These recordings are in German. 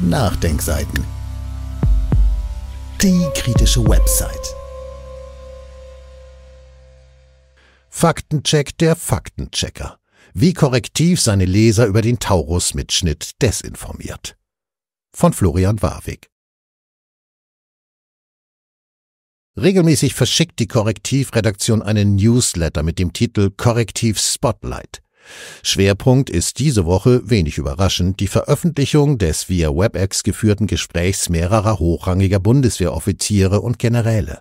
Nachdenkseiten. Die kritische Website. Faktencheck der Faktenchecker. Wie korrektiv seine Leser über den Taurus-Mitschnitt desinformiert. Von Florian Warwick. Regelmäßig verschickt die Korrektivredaktion einen Newsletter mit dem Titel Korrektiv Spotlight. Schwerpunkt ist diese Woche wenig überraschend die Veröffentlichung des via WebEx geführten Gesprächs mehrerer hochrangiger Bundeswehroffiziere und Generäle.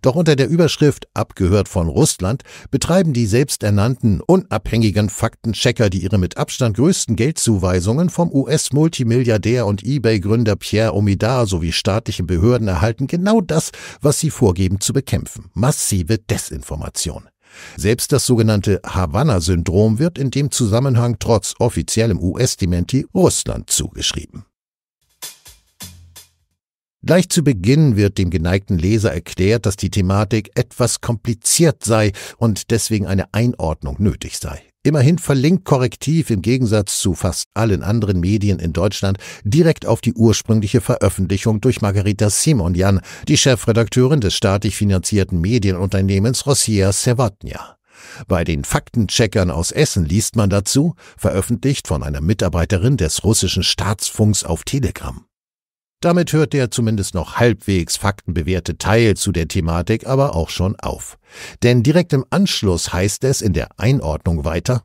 Doch unter der Überschrift Abgehört von Russland betreiben die selbsternannten unabhängigen Faktenchecker, die ihre mit Abstand größten Geldzuweisungen vom US-Multimilliardär und eBay-Gründer Pierre Omidar sowie staatlichen Behörden erhalten, genau das, was sie vorgeben zu bekämpfen. Massive Desinformation. Selbst das sogenannte Havanna-Syndrom wird in dem Zusammenhang trotz offiziellem US-Dementi Russland zugeschrieben. Gleich zu Beginn wird dem geneigten Leser erklärt, dass die Thematik etwas kompliziert sei und deswegen eine Einordnung nötig sei. Immerhin verlinkt Korrektiv im Gegensatz zu fast allen anderen Medien in Deutschland direkt auf die ursprüngliche Veröffentlichung durch Margarita Simonjan, die Chefredakteurin des staatlich finanzierten Medienunternehmens Rossiya Servatnia. Bei den Faktencheckern aus Essen liest man dazu, veröffentlicht von einer Mitarbeiterin des russischen Staatsfunks auf Telegram. Damit hört der zumindest noch halbwegs faktenbewährte Teil zu der Thematik aber auch schon auf. Denn direkt im Anschluss heißt es in der Einordnung weiter,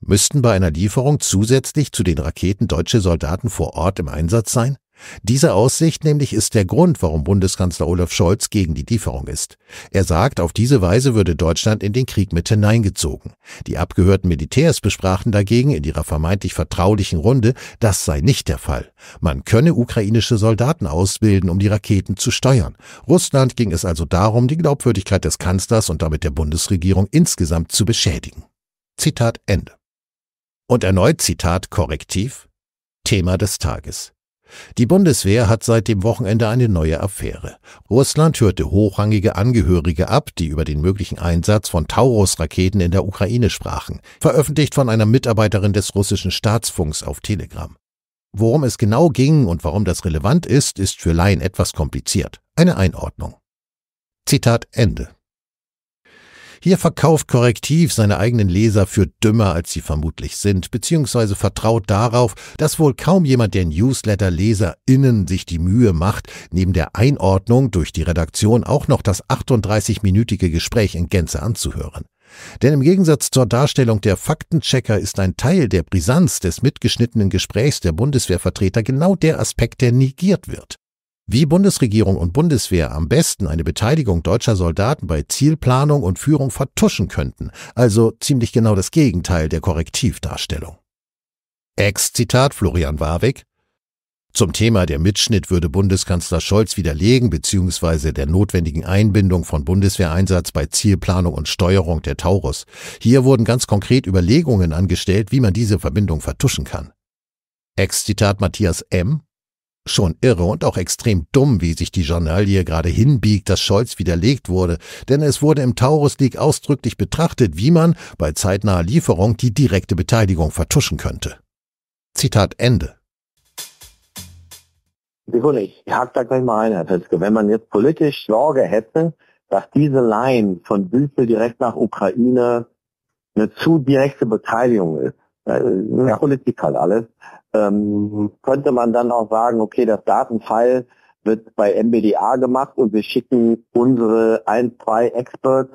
müssten bei einer Lieferung zusätzlich zu den Raketen deutsche Soldaten vor Ort im Einsatz sein? Diese Aussicht nämlich ist der Grund, warum Bundeskanzler Olaf Scholz gegen die Lieferung ist. Er sagt, auf diese Weise würde Deutschland in den Krieg mit hineingezogen. Die abgehörten Militärs besprachen dagegen in ihrer vermeintlich vertraulichen Runde, das sei nicht der Fall. Man könne ukrainische Soldaten ausbilden, um die Raketen zu steuern. Russland ging es also darum, die Glaubwürdigkeit des Kanzlers und damit der Bundesregierung insgesamt zu beschädigen. Zitat Ende. Und erneut Zitat Korrektiv. Thema des Tages. Die Bundeswehr hat seit dem Wochenende eine neue Affäre. Russland hörte hochrangige Angehörige ab, die über den möglichen Einsatz von Taurus-Raketen in der Ukraine sprachen, veröffentlicht von einer Mitarbeiterin des russischen Staatsfunks auf Telegram. Worum es genau ging und warum das relevant ist, ist für Laien etwas kompliziert. Eine Einordnung. Zitat Ende. Hier verkauft Korrektiv seine eigenen Leser für dümmer, als sie vermutlich sind, beziehungsweise vertraut darauf, dass wohl kaum jemand der Newsletter-LeserInnen sich die Mühe macht, neben der Einordnung durch die Redaktion auch noch das 38-minütige Gespräch in Gänze anzuhören. Denn im Gegensatz zur Darstellung der Faktenchecker ist ein Teil der Brisanz des mitgeschnittenen Gesprächs der Bundeswehrvertreter genau der Aspekt, der negiert wird. Wie Bundesregierung und Bundeswehr am besten eine Beteiligung deutscher Soldaten bei Zielplanung und Führung vertuschen könnten, also ziemlich genau das Gegenteil der Korrektivdarstellung. Ex-Zitat Florian Warwick zum Thema der Mitschnitt würde Bundeskanzler Scholz widerlegen bzw. der notwendigen Einbindung von Bundeswehreinsatz bei Zielplanung und Steuerung der Taurus. Hier wurden ganz konkret Überlegungen angestellt, wie man diese Verbindung vertuschen kann. Ex-Zitat Matthias M. Schon irre und auch extrem dumm, wie sich die Journalie gerade hinbiegt, dass Scholz widerlegt wurde, denn es wurde im Taurus League ausdrücklich betrachtet, wie man bei zeitnaher Lieferung die direkte Beteiligung vertuschen könnte. Zitat Ende. Wieso Ich hake da gleich mal ein, Herr Tetzke. Wenn man jetzt politisch Sorge hätte, dass diese Line von Büchel direkt nach Ukraine eine zu direkte Beteiligung ist, äh, ja. Politik halt alles, ähm, könnte man dann auch sagen, okay, das Datenfile wird bei MBDA gemacht und wir schicken unsere ein, zwei Experts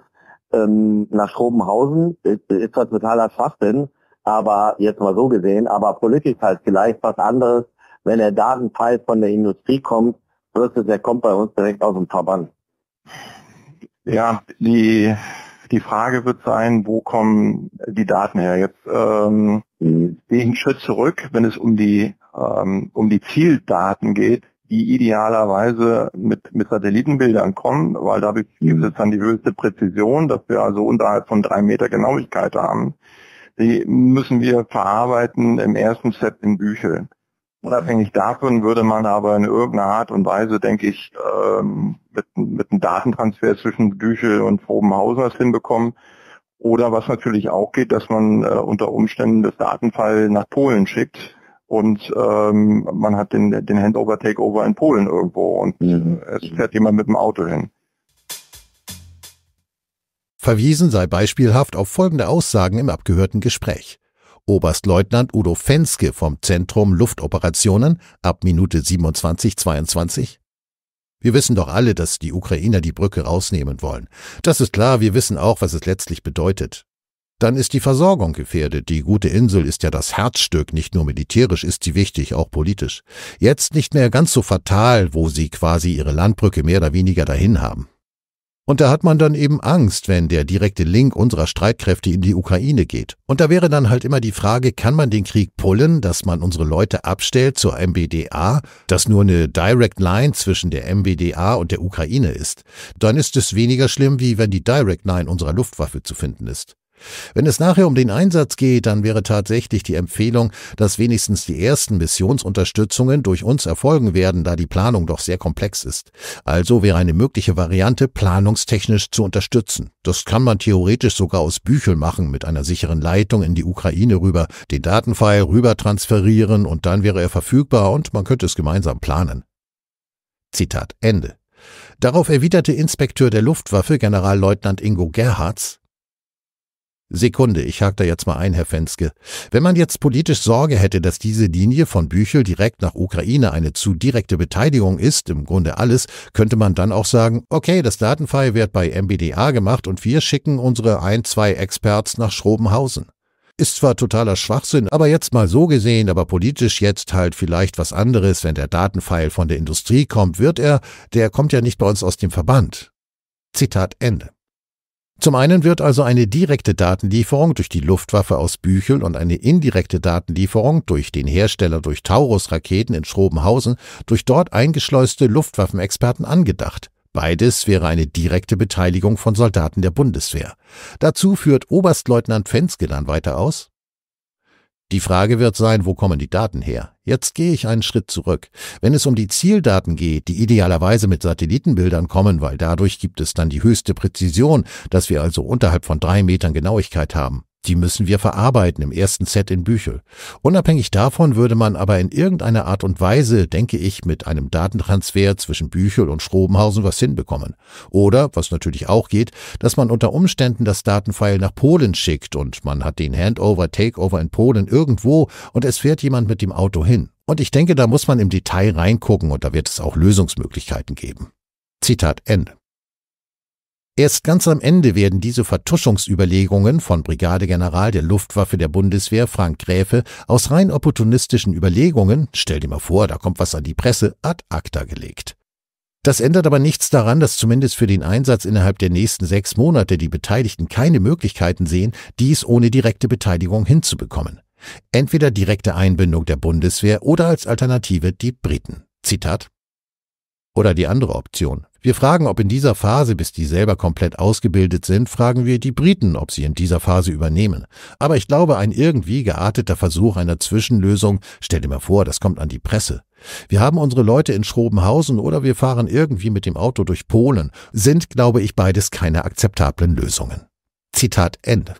ähm, nach Schrobenhausen. Ist, ist zwar totaler Schwachsinn, aber jetzt mal so gesehen, aber politisch halt vielleicht was anderes, wenn der Datenfile von der Industrie kommt, wird es, er kommt bei uns direkt aus dem Verband. Ja, die die Frage wird sein, wo kommen die Daten her? Jetzt ähm, mhm. gehe einen Schritt zurück, wenn es um die ähm, um die Zieldaten geht, die idealerweise mit, mit Satellitenbildern kommen, weil da mhm. gibt es dann die höchste Präzision, dass wir also unterhalb von drei Meter Genauigkeit haben. Die müssen wir verarbeiten im ersten Set in Büchel. Unabhängig davon würde man aber in irgendeiner Art und Weise, denke ich, ähm, mit, mit einem Datentransfer zwischen Düchel und Frobenhausen was hinbekommen. Oder was natürlich auch geht, dass man äh, unter Umständen das Datenfall nach Polen schickt und ähm, man hat den, den Handover Takeover in Polen irgendwo und mhm. Äh, es fährt jemand mit dem Auto hin. Verwiesen sei beispielhaft auf folgende Aussagen im abgehörten Gespräch. Oberstleutnant Udo Fenske vom Zentrum Luftoperationen ab Minute 2722? Wir wissen doch alle, dass die Ukrainer die Brücke rausnehmen wollen. Das ist klar, wir wissen auch, was es letztlich bedeutet. Dann ist die Versorgung gefährdet. Die gute Insel ist ja das Herzstück, nicht nur militärisch ist sie wichtig, auch politisch. Jetzt nicht mehr ganz so fatal, wo sie quasi ihre Landbrücke mehr oder weniger dahin haben. Und da hat man dann eben Angst, wenn der direkte Link unserer Streitkräfte in die Ukraine geht. Und da wäre dann halt immer die Frage, kann man den Krieg pullen, dass man unsere Leute abstellt zur MBDA, dass nur eine Direct Line zwischen der MBDA und der Ukraine ist. Dann ist es weniger schlimm, wie wenn die Direct Line unserer Luftwaffe zu finden ist. Wenn es nachher um den Einsatz geht, dann wäre tatsächlich die Empfehlung, dass wenigstens die ersten Missionsunterstützungen durch uns erfolgen werden, da die Planung doch sehr komplex ist. Also wäre eine mögliche Variante, planungstechnisch zu unterstützen. Das kann man theoretisch sogar aus Büchel machen, mit einer sicheren Leitung in die Ukraine rüber, den Datenfile rüber transferieren und dann wäre er verfügbar und man könnte es gemeinsam planen. Zitat Ende. Darauf erwiderte Inspekteur der Luftwaffe Generalleutnant Ingo Gerhards, Sekunde, ich hake da jetzt mal ein, Herr Fenske. Wenn man jetzt politisch Sorge hätte, dass diese Linie von Büchel direkt nach Ukraine eine zu direkte Beteiligung ist, im Grunde alles, könnte man dann auch sagen, okay, das Datenfile wird bei MBDA gemacht und wir schicken unsere ein, zwei Experts nach Schrobenhausen. Ist zwar totaler Schwachsinn, aber jetzt mal so gesehen, aber politisch jetzt halt vielleicht was anderes, wenn der Datenfile von der Industrie kommt, wird er, der kommt ja nicht bei uns aus dem Verband. Zitat Ende. Zum einen wird also eine direkte Datenlieferung durch die Luftwaffe aus Büchel und eine indirekte Datenlieferung durch den Hersteller durch Taurus-Raketen in Schrobenhausen durch dort eingeschleuste Luftwaffenexperten angedacht. Beides wäre eine direkte Beteiligung von Soldaten der Bundeswehr. Dazu führt Oberstleutnant Fenske dann weiter aus. Die Frage wird sein, wo kommen die Daten her? Jetzt gehe ich einen Schritt zurück. Wenn es um die Zieldaten geht, die idealerweise mit Satellitenbildern kommen, weil dadurch gibt es dann die höchste Präzision, dass wir also unterhalb von drei Metern Genauigkeit haben. Die müssen wir verarbeiten im ersten Set in Büchel. Unabhängig davon würde man aber in irgendeiner Art und Weise, denke ich, mit einem Datentransfer zwischen Büchel und Schrobenhausen was hinbekommen. Oder, was natürlich auch geht, dass man unter Umständen das Datenfile nach Polen schickt und man hat den Handover, Takeover in Polen irgendwo und es fährt jemand mit dem Auto hin. Und ich denke, da muss man im Detail reingucken und da wird es auch Lösungsmöglichkeiten geben. Zitat Ende. Erst ganz am Ende werden diese Vertuschungsüberlegungen von Brigadegeneral der Luftwaffe der Bundeswehr Frank Gräfe aus rein opportunistischen Überlegungen, stell dir mal vor, da kommt was an die Presse, ad acta gelegt. Das ändert aber nichts daran, dass zumindest für den Einsatz innerhalb der nächsten sechs Monate die Beteiligten keine Möglichkeiten sehen, dies ohne direkte Beteiligung hinzubekommen. Entweder direkte Einbindung der Bundeswehr oder als Alternative die Briten. Zitat. Oder die andere Option, wir fragen, ob in dieser Phase, bis die selber komplett ausgebildet sind, fragen wir die Briten, ob sie in dieser Phase übernehmen. Aber ich glaube, ein irgendwie gearteter Versuch einer Zwischenlösung, stell dir mal vor, das kommt an die Presse. Wir haben unsere Leute in Schrobenhausen oder wir fahren irgendwie mit dem Auto durch Polen, sind, glaube ich, beides keine akzeptablen Lösungen. Zitat Ende.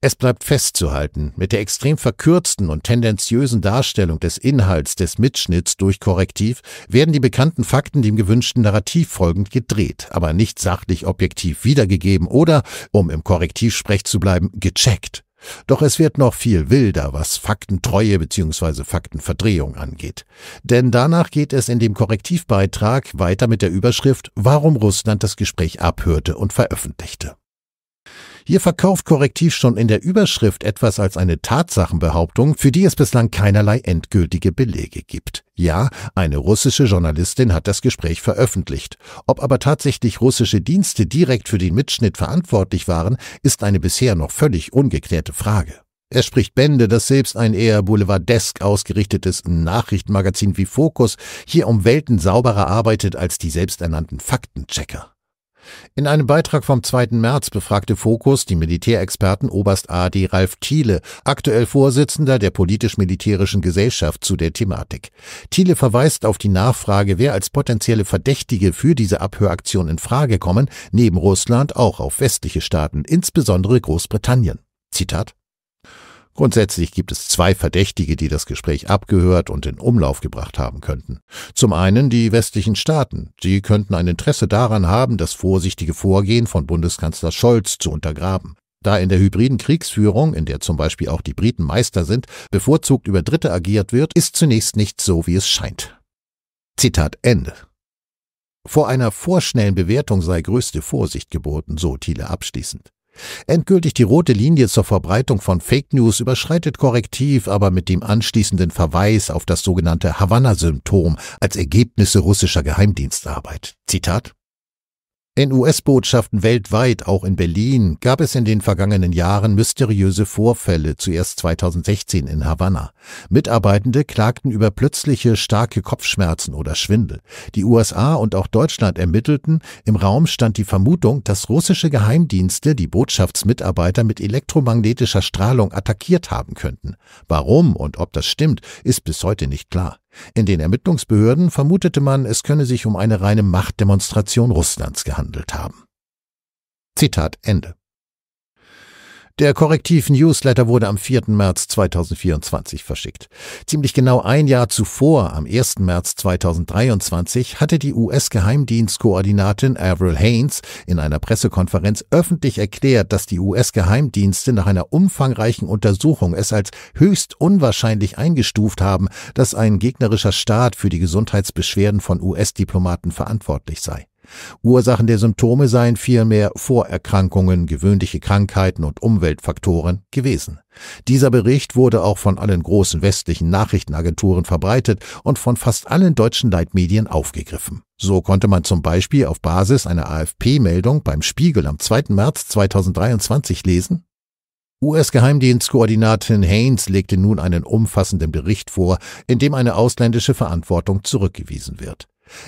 Es bleibt festzuhalten, mit der extrem verkürzten und tendenziösen Darstellung des Inhalts des Mitschnitts durch Korrektiv werden die bekannten Fakten dem gewünschten Narrativ folgend gedreht, aber nicht sachlich objektiv wiedergegeben oder, um im Korrektivsprech zu bleiben, gecheckt. Doch es wird noch viel wilder, was Faktentreue bzw. Faktenverdrehung angeht. Denn danach geht es in dem Korrektivbeitrag weiter mit der Überschrift Warum Russland das Gespräch abhörte und veröffentlichte. Hier verkauft Korrektiv schon in der Überschrift etwas als eine Tatsachenbehauptung, für die es bislang keinerlei endgültige Belege gibt. Ja, eine russische Journalistin hat das Gespräch veröffentlicht. Ob aber tatsächlich russische Dienste direkt für den Mitschnitt verantwortlich waren, ist eine bisher noch völlig ungeklärte Frage. Er spricht Bände, dass selbst ein eher boulevardesk ausgerichtetes Nachrichtenmagazin wie Focus hier um Welten sauberer arbeitet als die selbsternannten Faktenchecker. In einem Beitrag vom 2. März befragte Fokus die Militärexperten Oberst AD Ralf Thiele, aktuell Vorsitzender der politisch-militärischen Gesellschaft, zu der Thematik. Thiele verweist auf die Nachfrage, wer als potenzielle Verdächtige für diese Abhöraktion in Frage kommen, neben Russland auch auf westliche Staaten, insbesondere Großbritannien. Zitat Grundsätzlich gibt es zwei Verdächtige, die das Gespräch abgehört und in Umlauf gebracht haben könnten. Zum einen die westlichen Staaten. Sie könnten ein Interesse daran haben, das vorsichtige Vorgehen von Bundeskanzler Scholz zu untergraben. Da in der hybriden Kriegsführung, in der zum Beispiel auch die Briten Meister sind, bevorzugt über Dritte agiert wird, ist zunächst nicht so, wie es scheint. Zitat Ende. Vor einer vorschnellen Bewertung sei größte Vorsicht geboten, so Thiele abschließend. Endgültig die rote Linie zur Verbreitung von Fake News überschreitet Korrektiv aber mit dem anschließenden Verweis auf das sogenannte Havanna-Symptom als Ergebnisse russischer Geheimdienstarbeit. Zitat in US-Botschaften weltweit, auch in Berlin, gab es in den vergangenen Jahren mysteriöse Vorfälle, zuerst 2016 in Havanna. Mitarbeitende klagten über plötzliche starke Kopfschmerzen oder Schwindel. Die USA und auch Deutschland ermittelten, im Raum stand die Vermutung, dass russische Geheimdienste die Botschaftsmitarbeiter mit elektromagnetischer Strahlung attackiert haben könnten. Warum und ob das stimmt, ist bis heute nicht klar. In den Ermittlungsbehörden vermutete man, es könne sich um eine reine Machtdemonstration Russlands gehandelt haben. Zitat Ende. Der Korrektiv-Newsletter wurde am 4. März 2024 verschickt. Ziemlich genau ein Jahr zuvor, am 1. März 2023, hatte die US-Geheimdienstkoordinatin Avril Haynes in einer Pressekonferenz öffentlich erklärt, dass die US-Geheimdienste nach einer umfangreichen Untersuchung es als höchst unwahrscheinlich eingestuft haben, dass ein gegnerischer Staat für die Gesundheitsbeschwerden von US-Diplomaten verantwortlich sei. Ursachen der Symptome seien vielmehr Vorerkrankungen, gewöhnliche Krankheiten und Umweltfaktoren gewesen. Dieser Bericht wurde auch von allen großen westlichen Nachrichtenagenturen verbreitet und von fast allen deutschen Leitmedien aufgegriffen. So konnte man zum Beispiel auf Basis einer AFP-Meldung beim Spiegel am 2. März 2023 lesen, US-Geheimdienstkoordinatin Haynes legte nun einen umfassenden Bericht vor, in dem eine ausländische Verantwortung zurückgewiesen wird.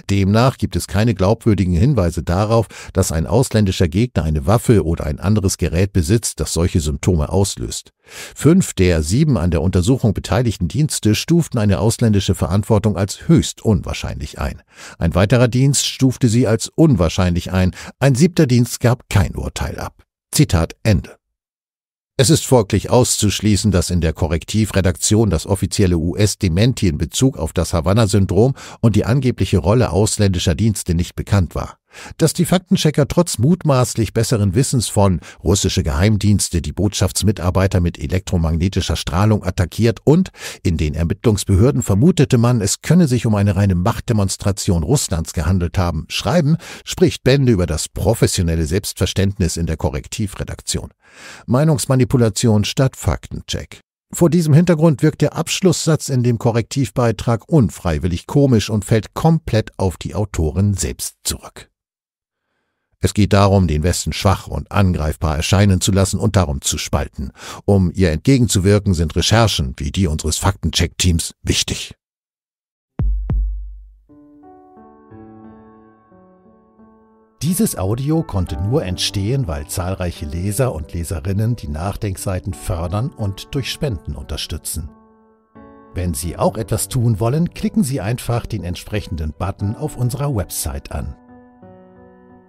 Demnach gibt es keine glaubwürdigen Hinweise darauf, dass ein ausländischer Gegner eine Waffe oder ein anderes Gerät besitzt, das solche Symptome auslöst. Fünf der sieben an der Untersuchung beteiligten Dienste stuften eine ausländische Verantwortung als höchst unwahrscheinlich ein. Ein weiterer Dienst stufte sie als unwahrscheinlich ein. Ein siebter Dienst gab kein Urteil ab. Zitat Ende. Es ist folglich auszuschließen, dass in der Korrektivredaktion das offizielle US-Dementi in Bezug auf das Havanna-Syndrom und die angebliche Rolle ausländischer Dienste nicht bekannt war. Dass die Faktenchecker trotz mutmaßlich besseren Wissens von russische Geheimdienste die Botschaftsmitarbeiter mit elektromagnetischer Strahlung attackiert und in den Ermittlungsbehörden vermutete man, es könne sich um eine reine Machtdemonstration Russlands gehandelt haben, schreiben, spricht Bände über das professionelle Selbstverständnis in der Korrektivredaktion. Meinungsmanipulation statt Faktencheck. Vor diesem Hintergrund wirkt der Abschlusssatz in dem Korrektivbeitrag unfreiwillig komisch und fällt komplett auf die Autorin selbst zurück. Es geht darum, den Westen schwach und angreifbar erscheinen zu lassen und darum zu spalten. Um ihr entgegenzuwirken, sind Recherchen wie die unseres Faktencheck-Teams wichtig. Dieses Audio konnte nur entstehen, weil zahlreiche Leser und Leserinnen die Nachdenkseiten fördern und durch Spenden unterstützen. Wenn Sie auch etwas tun wollen, klicken Sie einfach den entsprechenden Button auf unserer Website an.